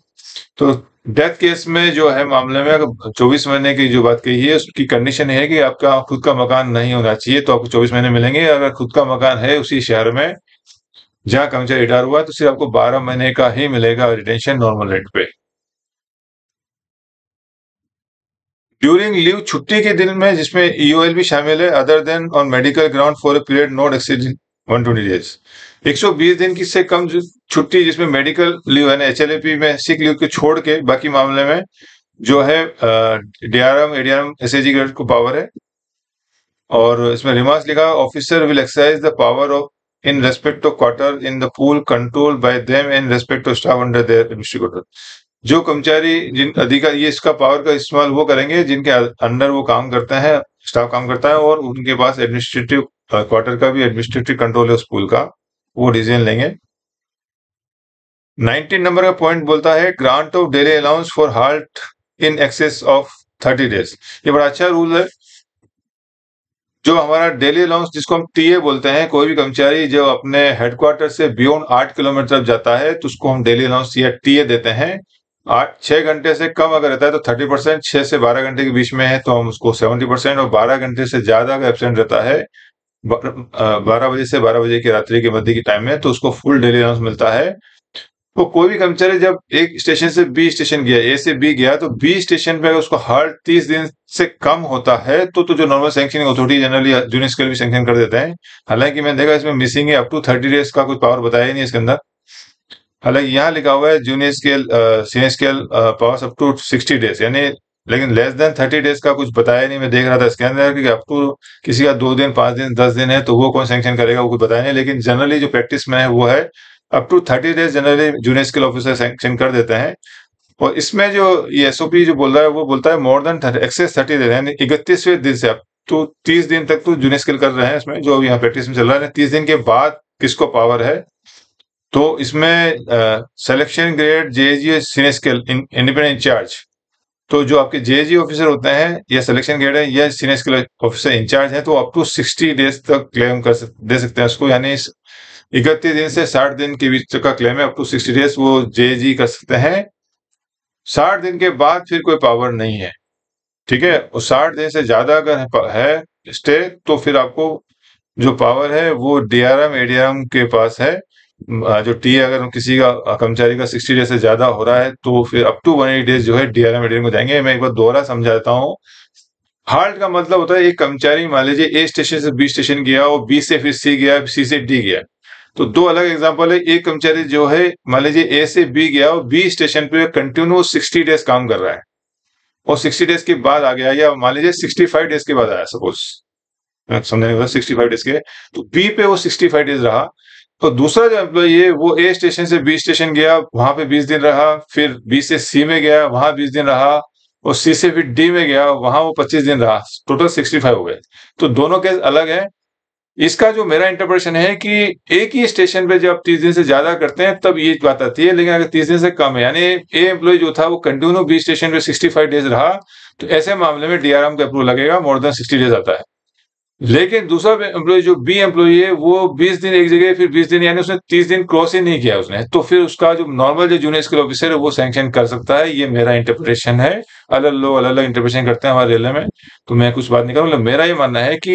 तो death case में जो है मामले में चौबीस महीने की जो बात कही है उसकी कंडीशन है कि आपका खुद का मकान नहीं होना चाहिए तो आपको चौबीस महीने मिलेंगे अगर खुद का मकान है उसी शहर में जहां कमचा रिटायर हुआ तो सिर्फ आपको बारह महीने का ही मिलेगा रिटेंशन नॉर्मल रेट पे ड्यूरिंग लीव छुट्टी के दिन में जिसमें ईओएल e भी शामिल है other than on medical ground for a period not exceeding 120 days 120 दिन की से कम छुट्टी जिसमें मेडिकल लीव है ना एच में सिक लीव को छोड़ के बाकी मामले में जो है डीआरएम एडीआरएम एसएजी ग्रेड को पावर है और इसमें रिमार्क लिखा officer will exercise the power of in respect to quarter in the pool control by them in respect to staff under their quarter जो कर्मचारी जिन अधिकार ये इसका पावर का इस्तेमाल वो करेंगे जिनके अंडर वो काम करते हैं स्टाफ काम करता है और उनके पास एडमिनिस्ट्रेटिव क्वार्टर का भी एडमिनिस्ट्रेटिव कंट्रोल है उस पूल का वो डिसीजन लेंगे 19 नंबर का पॉइंट बोलता है grant of daily allowance for halt in excess of 30 days ये बड़ा अच्छा रूल है जो हमारा डेली अलाउंस जिसको हम टीए बोलते हैं कोई भी कर्मचारी जो अपने हेडक्वार्टर से बियॉन्ड आठ किलोमीटर तक जाता है तो उसको हम डेली अलाउंस या टीए देते हैं आठ छह घंटे से कम अगर रहता है तो थर्टी परसेंट छह से बारह घंटे के बीच में है तो हम उसको सेवेंटी परसेंट और बारह घंटे से ज्यादा अगर एबसेंट रहता है बारह बजे से बारह बजे की रात्रि के मध्य के टाइम में तो उसको फुल डेली अलाउंस मिलता है तो कोई भी कर्मचारी जब एक स्टेशन से बी स्टेशन गया ए से बी गया तो बी स्टेशन पे अगर उसको हर तीस दिन से कम होता है तो तो जो normal sanctioning authority generally junior scale भी सेंक्शन कर देते हैं हालांकि मैंने देखा इसमें मिसिंग है अप टू थर्टी डेज का कुछ पावर बताया ही नहीं इसके अंदर हालांकि यहाँ लिखा हुआ है junior scale senior scale power up to sixty days यानी लेकिन लेस देन थर्टी डेज का कुछ बताया नहीं मैं देख रहा था इसके अंदर कि अब तो किसी का दो दिन पांच दिन दस दिन है तो वो कौन सेंक्शन करेगा वो कुछ बताया नहीं लेकिन जनरली जो प्रैक्टिस में है वो है up to thirty days generally junior skill officer sanction कर देते हैं और इसमें जो ये एसओपी जो बोल रहा है वो बोलता है more than excess thirty days यानी इकतीसवें दिन से अब तो तीस दिन तक तो जूनियर स्किल कर रहे हैं इसमें जो यहाँ प्रैक्टिस में चल रहा है तीस दिन के बाद किसको पावर है तो इसमें selection grade J G senior skill independent in charge तो जो आपके जे ऑफिसर होते हैं या सिलेक्शन गेट है या सीनियर स्किल ऑफिसर इंचार्ज है तो अप टू सिक्सटी डेज तक क्लेम कर दे सकते हैं उसको यानी इकतीस दिन से साठ दिन के बीच का क्लेम है अप टू सिक्सटी डेज वो जे कर सकते हैं साठ दिन के बाद फिर कोई पावर नहीं है ठीक है और साठ दिन से ज्यादा अगर है स्टे तो फिर आपको जो पावर है वो डीआरएम एडीआरएम के पास है जो टी अगर किसी का कर्मचारी का सिक्सटी डेज से ज्यादा हो रहा है तो फिर अप टू वन डेज जो है डीआरएम को जाएंगे मैं एक बार दोहरा समझाता हूँ हाल्ट का मतलब होता है एक कर्मचारी मान लीजिए ए स्टेशन से बी स्टेशन गया और बी से फिर सी गया सी से डी गया तो दो अलग एग्जाम्पल है एक कर्मचारी जो है मान लीजिए ए से बी गया और बी स्टेशन पे कंटिन्यू सिक्सटी डेज काम कर रहा है और सिक्सटी डेज के बाद आ गया या मान लीजिए सिक्सटी फाइव डेज के बाद आया सपोज समझाने सिक्सटी फाइव डेज के तो बी पे वो सिक्सटी फाइव डेज रहा तो दूसरा जो एम्प्लॉई है वो ए स्टेशन से बी स्टेशन गया वहां पे 20 दिन रहा फिर बी से सी में गया वहां 20 दिन रहा और सी से फिर डी में गया वहां वो 25 दिन रहा टोटल 65 हो गए तो दोनों केस अलग है इसका जो मेरा इंटरप्रेशन है कि एक ही स्टेशन पे जब तीस दिन से ज्यादा करते हैं तब ये बात आती है लेकिन अगर तीस दिन से कम है यानी ए एम्प्लॉय जो था वो कंटिन्यू बी स्टेशन पे 65 डेज रहा तो ऐसे मामले में डीआरएम का अप्रूव लगेगा मोर देन 60 डेज आता है लेकिन दूसरा एम्प्लॉय जो बी एम्प्लॉय है वो 20 दिन एक जगह फिर 20 दिन यानी उसने 30 दिन क्रॉस ही नहीं किया उसने तो फिर उसका जो नॉर्मल जो जूनियर स्किल ऑफिसर है वो सैंक्शन कर सकता है ये मेरा इंटरप्रिटेशन है अलग लोग अलग अलग इंटरप्रिटेशन करते हैं हमारे रेलवे में तो मैं कुछ बात नहीं करूँ मतलब मेरा ये मानना है कि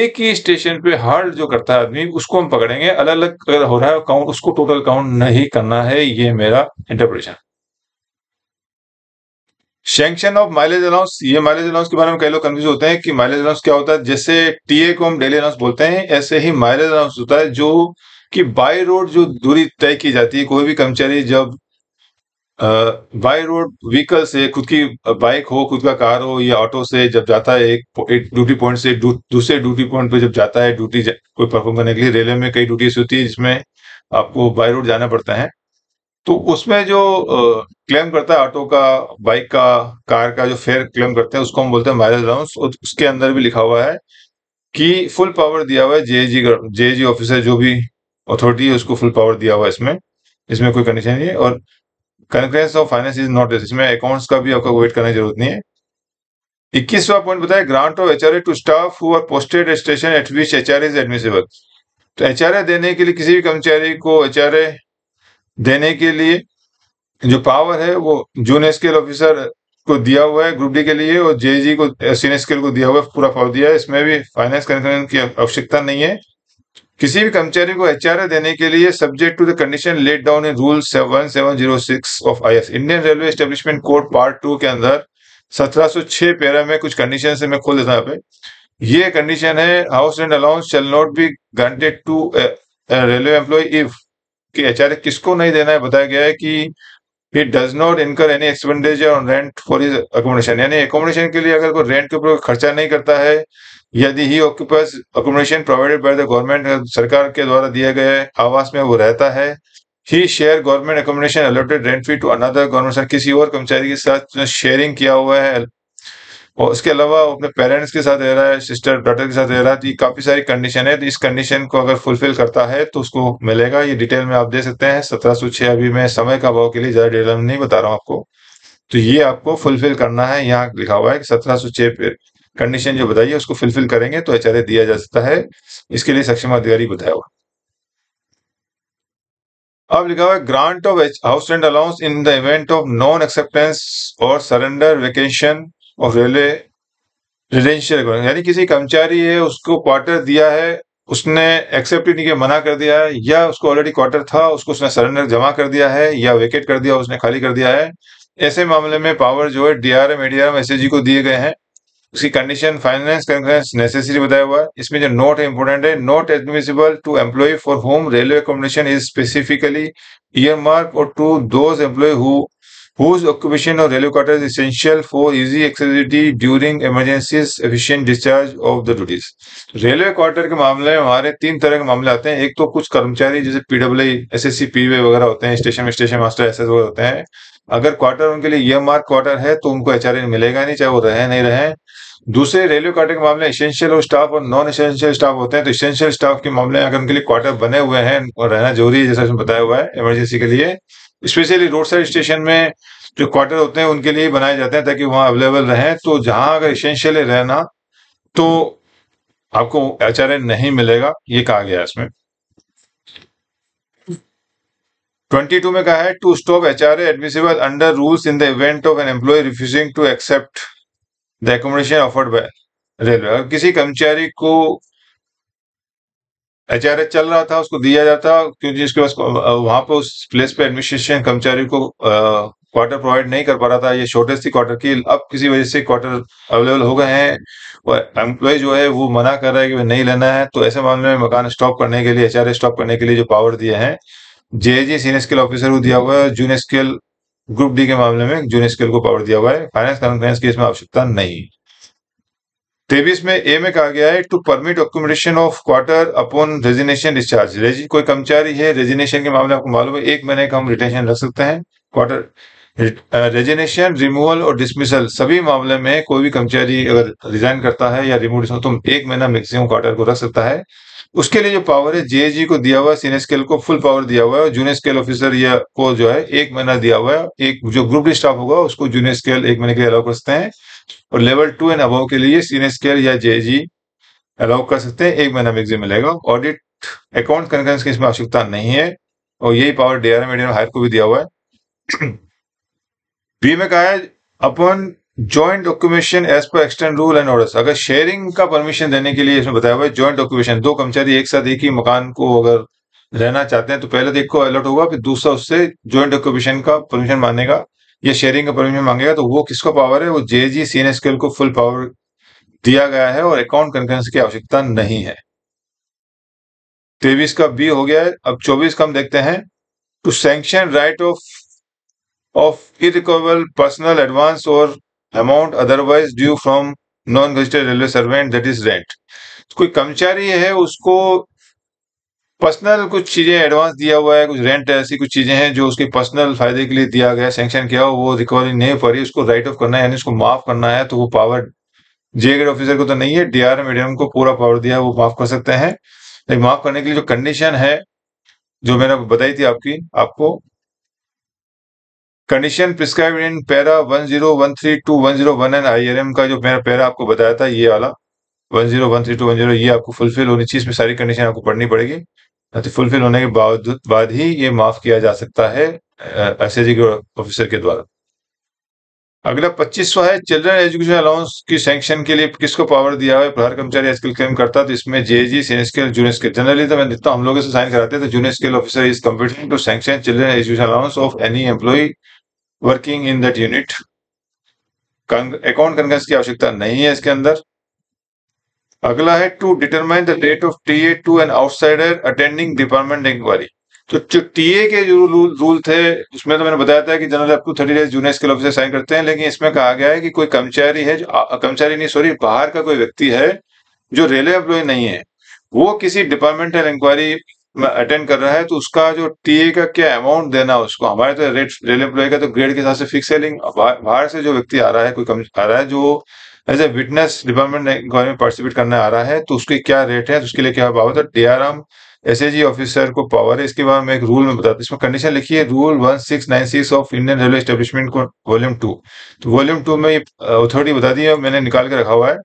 एक ही स्टेशन पे हार्ड जो करता है आदमी उसको हम पकड़ेंगे अलग अलग अगर हो रहा है काउंट उसको टोटल काउंट नहीं करना है ये मेरा interpretation sanction of mileage allowance ये माइलेज अलाउंस के बारे में कई लोग कंफ्यूज होते हैं कि माइलेज अलाउंस क्या होता है जैसे टीए को हम डेली अलाउंस बोलते हैं ऐसे ही माइलेज अलाउंस होता है जो कि बाय रोड जो दूरी तय की जाती है कोई भी कर्मचारी जब बाय रोड व्हीकल से खुद की बाइक हो खुद का कार हो या ऑटो से जब जाता है एक, ड्यूटी पॉइंट से दू, दूसरे ड्यूटी पॉइंट पे जब जाता है ड्यूटी कोई परफॉर्म करने के लिए रेलवे में कई ड्यूटीज होती है जिसमें आपको बाय रोड जाना पड़ता है तो उसमें जो क्लेम करता है ऑटो का बाइक का कार का जो फेयर क्लेम करते हैं उसको हम बोलते हैं माइलेज अलाउंस उसके अंदर भी लिखा हुआ है कि फुल पावर दिया हुआ है जेएजी जी ऑफिसर जो भी अथॉरिटी है उसको फुल पावर दिया हुआ है इसमें इसमें कोई कंडीशन नहीं है और concurrence of finance is not इसमें अकाउंट्स का भी आपको वेट करने की जरूरत नहीं है इक्कीसवा पॉइंट बताया grant of HRA to staff who are posted station at which HRA is admissible तो एचआरए देने के लिए किसी भी कर्मचारी को एचआरए देने के लिए जो पावर है वो जून स्केल ऑफिसर को दिया हुआ है ग्रुप डी के लिए और जे को सीनियर eh, स्केल को दिया हुआ है पूरा पावर दिया है इसमें भी फाइनेंस कंसर्न की आवश्यकता नहीं है किसी भी कर्मचारी को एच देने के लिए subject to the condition laid down in rule seven seven zero six of I S Indian railway establishment code part two के अंदर सत्रह छह पैरा में कुछ कंडीशन से मैं खोल देता हूँ पे ये कंडीशन है house rent allowance shall not be granted to railway employee if कि एचआरए किसको नहीं देना है बताया गया है कि he does not incur any expenditure on rent for his accommodation यानी अकोमोडेशन के लिए अगर कोई रेंट के ऊपर खर्चा नहीं करता है यदि he occupies accommodation provided by the government सरकार के द्वारा दिए गए आवास में वो रहता है he share government accommodation allotted rent free to another government किसी और कर्मचारी के साथ शेयरिंग किया हुआ है और उसके अलावा अपने पेरेंट्स के साथ रह रहा है सिस्टर डॉटर के साथ रह रहा है तो ये काफी सारी कंडीशन है तो इस कंडीशन को अगर फुलफिल करता है तो उसको मिलेगा ये डिटेल में आप दे सकते हैं सत्रह अभी मैं समय का अभाव के लिए ज्यादा डिटेल में नहीं बता रहा हूँ आपको तो ये आपको फुलफिल करना है यहाँ लिखा हुआ है सत्रह सौ छह कंडीशन जो बताइए उसको फुलफिल करेंगे तो एच दिया जा सकता है इसके लिए सक्षम अधिकारी बताया हुआ अब लिखा हुआ है grant of house rent allowance in the event of non acceptance or surrender vacation or railway residential account यानी किसी कर्मचारी है उसको क्वार्टर दिया है उसने एक्सेप्ट नहीं किया मना कर दिया है या उसको ऑलरेडी क्वार्टर था उसको उसने सरेंडर जमा कर दिया है या वेकेट कर दिया उसने खाली कर दिया है ऐसे मामले में पावर जो है डीआरएम एडीआरएम जी को दिए गए हैं उसकी कंडीशन फाइनेंस कंफरेंस नेसेसरी बताया हुआ है इसमें जो नोट इंपोर्टेंट है note admissible to employee for whom railway accommodation is specifically earmark or to those employee who whose occupation of railway quarters is essential for easy accessibility during emergencies efficient discharge of the duties railway quarter ke mamle mein hamare teen tarah ke mamle aate hain ek to kuch karmchari jaise PW ssc pwa wagera hote hain station mein station master ss wagera hote hain agar quarter unke liye year mark quarter hai to unko hrn milega nahi chahe wo rahe nahi rahe दूसरे railway quarter के मामले essential और staff और non essential staff होते हैं तो essential staff के मामले अगर उनके लिए क्वार्टर बने हुए हैं और रहना जरूरी है जैसा उसमें बताया हुआ है इमरजेंसी के लिए स्पेशली रोड साइड स्टेशन में जो क्वार्टर होते हैं उनके लिए बनाए जाते हैं ताकि वहाँ अवेलेबल रहें तो जहाँ अगर इसेंशियली रहना तो आपको एच नहीं मिलेगा ये कहा गया इसमें 22 में कहा है to stop H R admissible under rules in the event of an employee refusing to accept the accommodation offered by railway अगर किसी कर्मचारी को एच चल रहा था उसको दिया जाता क्योंकि जिसके पास वहां पर उस प्लेस पे एडमिनिस्ट्रेशन कर्मचारी को क्वार्टर प्रोवाइड नहीं कर पा रहा था ये शॉर्टेज थी क्वार्टर की अब किसी वजह से क्वार्टर अवेलेबल हो गए हैं और एम्प्लॉय जो है वो मना कर रहा है कि नहीं लेना है तो ऐसे मामले में मकान स्टॉप करने के लिए एच स्टॉप करने के लिए जो पावर दिए हैं जे सीनियर स्केल ऑफिसर को दिया हुआ है जूनियर स्केल ग्रुप डी के मामले में जूनियर स्केल को पावर दिया हुआ है फाइनेंस कॉन्फ्रेंस की इसमें आवश्यकता नहीं तेईस में ए में कहा गया है to permit accommodation of quarter upon resignation discharge रेजि कोई कर्मचारी है रेजिनेशन के मामले आपको मालूम है एक महीने का हम रिटेंशन रख सकते हैं क्वार्टर रेजिनेशन रिमूवल और डिसमिसल सभी मामले में कोई भी कर्मचारी अगर रिजाइन करता है या रिमूव तो एक महीना मैक्सिमम क्वार्टर को रख सकता है उसके लिए जो पावर है जेएजी को दिया हुआ है सीनियर स्केल को फुल पावर दिया हुआ है और जूनियर स्केल ऑफिसर या को जो है एक महीना दिया हुआ है एक जो ग्रुप डी स्टाफ होगा उसको जूनियर स्केल एक महीने के लिए अलाउ कर सकते हैं और लेवल टू एंड अबाव के लिए सीनियर स्केल या जे अलाउ कर सकते हैं एक महीना मैगजीम मिलेगा ऑडिट अकाउंट कन्फ्रेंस की इसमें आवश्यकता नहीं है और यही पावर डी आर हायर को भी दिया हुआ है बी में कहा है upon joint occupation as per extant rule and order अगर शेयरिंग का परमिशन देने के लिए इसमें बताया हुआ है ज्वाइंट ऑक्यूपेशन दो कर्मचारी एक साथ एक ही मकान को अगर रहना चाहते हैं तो पहले तो एक को अलर्ट होगा फिर दूसरा उससे ज्वाइंट ऑक्यूपेशन का परमिशन मांगेगा या शेयरिंग का परमिशन मांगेगा तो वो किसका पावर है वो जे जी सी एन को फुल पावर दिया गया है और अकाउंट कंकरेंस की आवश्यकता नहीं है तेवीस का बी हो गया है अब चौबीस का हम देखते हैं to sanction write off of irrecoverable personal advance or amount otherwise due from non registered railway servant that is rent कोई कर्मचारी है उसको पर्सनल कुछ चीजें एडवांस दिया हुआ है कुछ रेंट ऐसी कुछ चीजें हैं जो उसके पर्सनल फायदे के लिए दिया गया सेंक्शन किया हो वो रिकवरी नहीं हो उसको राइट ऑफ करना है यानी उसको माफ करना है तो वो पावर जे ग्रेड ऑफिसर को तो नहीं है डी आर मीडियम को पूरा पावर दिया वो माफ कर सकते हैं लेकिन माफ करने के लिए जो कंडीशन है जो मैंने बताई थी आपकी आपको condition prescribe in para one zero one three two one zero one N I R M का जो मेरा पैरा आपको बताया था ये वाला one zero one three two one zero ये आपको फुलफिल होनी चाहिए इसमें सारी कंडीशन आपको पढ़नी पड़ेगी तो फुलफिल होने के बाद बाद ही ये माफ किया जा सकता है एस के ऑफिसर के द्वारा अगला पच्चीसवा है चिल्ड्रन एजुकेशन अलाउंस की सैंक्शन के लिए किसको पावर दिया हुआ है प्रधान कर्मचारी आजकल क्लेम करता तो इसमें G senior scale junior scale generally तो मैं देखता हूँ हम लोग से साइन कराते हैं तो junior scale officer is competent to sanction children education allowance of any employee working in that unit account concurrence की आवश्यकता नहीं है इसके अंदर अगला है to determine the date of T A to an outsider attending department inquiry तो जो टीए के जो रूल थे उसमें तो मैंने बताया था कि general up to thirty days junior skill officer sign करते हैं लेकिन इसमें कहा गया है कि कोई कर्मचारी है जो कर्मचारी नहीं सॉरी बाहर का कोई व्यक्ति है जो रेलवे एम्प्लॉय नहीं है वो किसी डिपार्टमेंटल इंक्वायरी अटेंड कर रहा है तो उसका जो टीए का क्या अमाउंट देना है उसको हमारे तो रेट रेल एम्प्लॉय का तो ग्रेड के हिसाब से फिक्स है लेकिन बाहर से जो व्यक्ति आ रहा है कोई आ रहा है जो एज ए विटनेस डिपार्टमेंट में पार्टिसिपेट करने आ रहा है तो उसके क्या रेट है तो उसके लिए क्या भाव है डी आर ऑफिसर को पावर है इसके बाद में एक रूल में बताता इसमें कंडीशन लिखी है rule one six nine six of Indian railway establishment को वॉल्यूम टू तो वॉल्यूम टू में अथॉरिटी uh, बता दी है मैंने निकाल के रखा हुआ है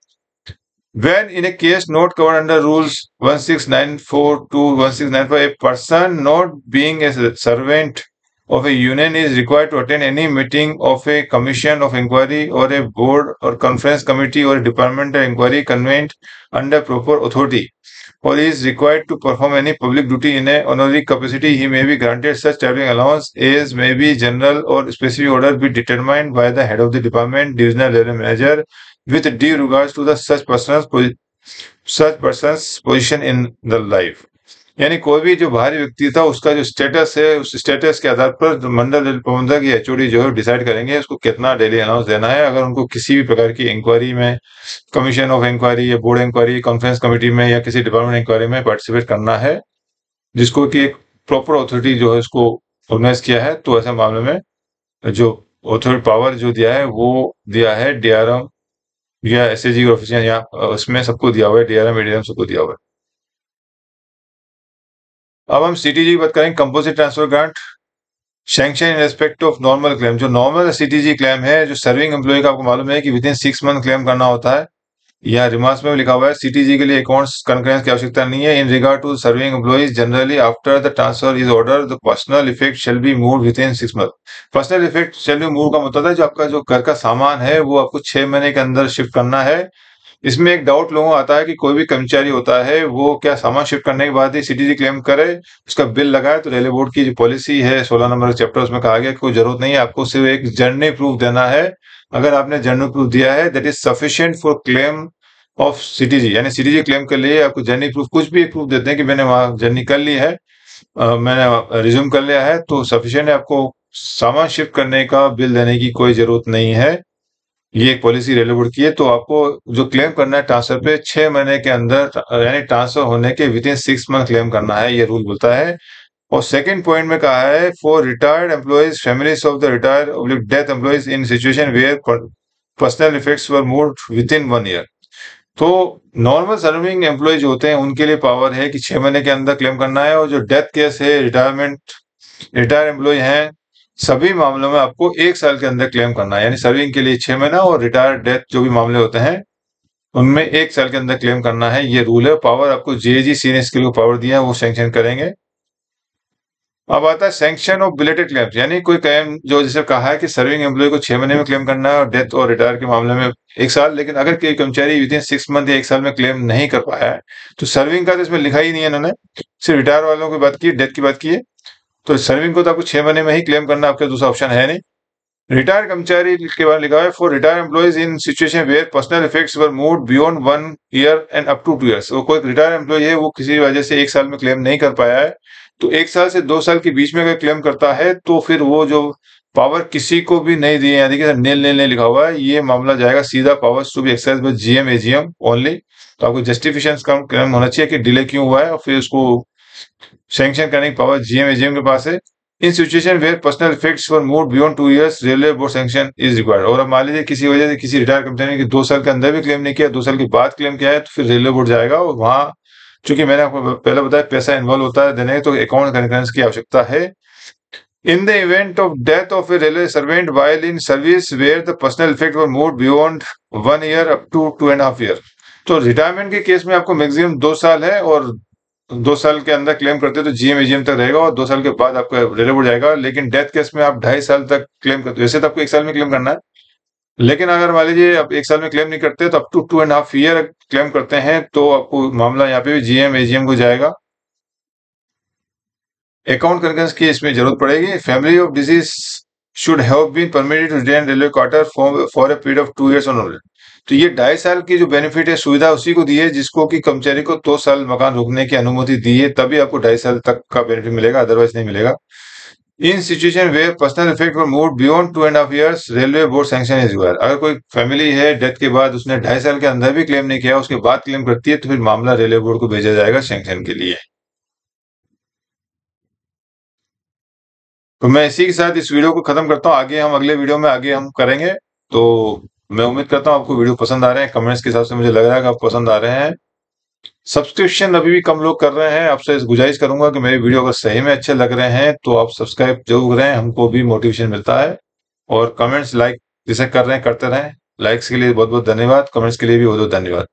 When in a case not covered under rules 16942, 1695, a person not being a servant of a union is required to attend any meeting of a commission of inquiry or a board or conference committee or departmental inquiry convened under proper authority or is required to perform any public duty in an honorary capacity, he may be granted such traveling allowance as may be general or specific order be determined by the head of the department, divisional manager, with due regards to the such person's such person's position in the life यानी कोई भी जो बाहरी व्यक्ति था उसका जो status है उस स्टेटस के आधार पर मंडल प्रबंधक या एचओडी जो है डिसाइड करेंगे उसको कितना डेली अनाउंस देना है अगर उनको किसी भी प्रकार की इंक्वायरी में कमीशन ऑफ इंक्वायरी या बोर्ड इंक्वायरी कॉन्फ्रेंस कमेटी में या किसी डिपार्टमेंट इंक्वायरी में पार्टिसिपेट करना है जिसको कि एक प्रॉपर अथॉरिटी जो है उसको ऑर्गेनाइज किया है तो ऐसे मामले में जो ऑथोरिटी पावर जो दिया है वो दिया है एम या एस एच जी या उसमें सबको दिया हुआ है डी आर एम एडीएम सबको दिया हुआ है अब हम सी टी जी की बात करें composite transfer grant sanction in respect of normal claim जो normal C T G claim है जो सर्विंग एम्प्लॉय का आपको मालूम है कि within six month claim करना होता है यहाँ रिमार्क्स में लिखा हुआ है सीटीजी के लिए अकाउंट्स कंक्रेंस की आवश्यकता नहीं है in regard to serving employees generally after the transfer is order the personal effect shall be move within six month personal effect shall be move का मतलब है जो आपका जो घर का सामान है वो आपको छह महीने के अंदर शिफ्ट करना है इसमें एक डाउट लोगों को आता है कि कोई भी कर्मचारी होता है वो क्या सामान शिफ्ट करने के बाद ही सिटीजी क्लेम करे उसका बिल लगाए तो रेलवे बोर्ड की जो पॉलिसी है सोलह नंबर चैप्टर उसमें कहा गया कोई जरूरत नहीं है आपको सिर्फ एक जर्नी प्रूफ देना है अगर आपने जर्नल प्रूफ दिया है that is sufficient for claim of CTG यानी सिटीजी क्लेम कर लिए आपको जर्नी प्रूफ कुछ भी प्रूफ देते हैं कि मैंने वहां जर्नी कर ली है आ, मैंने रिज्यूम कर लिया है तो सफिशियंट है आपको सामान शिफ्ट करने का बिल देने की कोई जरूरत नहीं है ये एक पॉलिसी रेलवे बोर्ड की है तो आपको जो क्लेम करना है ट्रांसफर पे छह महीने के अंदर यानी ट्रांसफर होने के within six month claim करना है ये रूल बोलता है और सेकंड पॉइंट में कहा है for retired employees families of the retired oblique death employees in situation where personal effects were move within one year तो नॉर्मल सर्विंग एम्प्लॉय जो होते हैं उनके लिए पावर है कि छह महीने के अंदर क्लेम करना है और जो डेथ केस है रिटायरमेंट रिटायर एम्प्लॉय हैं सभी मामलों में आपको एक साल के अंदर क्लेम करना है यानी सर्विंग के लिए छह महीना और रिटायर्ड डेथ जो भी मामले होते हैं उनमें एक साल के अंदर क्लेम करना है ये रूल है पावर आपको जी सीनियर स्किल को पावर दिया है वो सेंक्शन करेंगे अब आता है सेंक्शन ऑफ बिलेटेड क्लेम्स यानी कोई क्लेम जो जैसे कहा है कि सर्विंग एम्प्लॉय को छह महीने में क्लेम करना है और डेथ और रिटायर के मामले में एक साल लेकिन अगर कोई कर्मचारी विद इन सिक्स मंथ या एक साल में क्लेम नहीं कर पाया है तो सर्विंग का तो इसमें लिखा ही नहीं है इन्होंने सिर्फ रिटायर वालों की बात की डेथ की बात की है तो सर्विंग को तो आपको छह महीने में ही क्लेम करना आपका दूसरा ऑप्शन है नहीं रिटायर्ड कर्मचारी के बारे लिखा है for retire employees in situation where personal effects were moved beyond one year and up to two years वो कोई रिटायर एम्प्लॉय है वो किसी वजह से एक साल में क्लेम नहीं कर पाया है तो एक साल से दो साल के बीच में अगर क्लेम करता है तो फिर वो जो पावर किसी को भी नहीं दिए यानी कि नील नील नहीं लिखा हुआ है ये मामला जाएगा सीधा power to be exercise by GM AGM only तो आपको जस्टिफिकेशन का क्लेम होना चाहिए कि डिले क्यों हुआ है और फिर उसको सेंक्शन करने की पावर जीएम एजीएम के पास है in situation where personal effects for more beyond two years railway board sanction is required और अब मान लीजिए किसी वजह से किसी रिटायर कंपनी ने दो साल के अंदर भी क्लेम नहीं किया दो साल के बाद क्लेम किया है तो फिर रेलवे बोर्ड जाएगा और वहाँ चूंकि मैंने आपको पहले बताया पैसा इन्वॉल्व होता है देने तो अकाउंट कनेक्शन की आवश्यकता है in the event of death of a railway servant while in service where the personal effect were moved beyond one year up to two and half year तो रिटायरमेंट के case में आपको maximum दो साल है और दो साल के अंदर क्लेम करते हो तो जीएम एजीएम तक रहेगा और दो साल के बाद आपका रेलवे जाएगा लेकिन डेथ केस में आप ढाई साल तक क्लेम करते हो वैसे तो आपको एक साल में क्लेम करना है लेकिन अगर मान लीजिए आप एक साल में क्लेम नहीं करते तो up to two and half year claim करते हैं तो आपको मामला यहाँ पे भी जीएम एजीएम को जाएगा अकाउंट कंकरेंस की इसमें जरूरत पड़ेगी फैमिली ऑफ डिजीज शुड है quarter for a period of two years on तो ये ढाई साल की जो बेनिफिट है सुविधा उसी को दी है जिसको कि कर्मचारी को दो तो साल मकान रोकने की अनुमति दी है तभी आपको ढाई साल तक का बेनिफिट मिलेगा अदरवाइज नहीं मिलेगा in situation we personal effect for more beyond two and half year railway board sanction is हुआ अगर कोई फैमिली है डेथ के बाद उसने ढाई साल के अंदर भी क्लेम नहीं किया उसके बाद क्लेम करती है तो फिर मामला रेलवे बोर्ड को भेजा जाएगा सेंक्शन के लिए तो मैं इसी के साथ इस वीडियो को खत्म करता हूँ आगे हम अगले वीडियो में आगे हम करेंगे तो मैं उम्मीद करता हूँ आपको वीडियो पसंद आ रहे हैं कमेंट्स के हिसाब से मुझे लग रहा है कि आप पसंद आ रहे हैं सब्सक्रिप्शन अभी भी कम लोग कर रहे हैं आपसे गुजारिश करूंगा कि मेरे वीडियो अगर सही में अच्छे लग रहे हैं तो आप सब्सक्राइब जरूर करें हमको भी मोटिवेशन मिलता है और कमेंट्स लाइक जिसे कर रहे हैं करते रहें लाइक्स के लिए बहुत बहुत धन्यवाद कमेंट्स के लिए भी बहुत बहुत धन्यवाद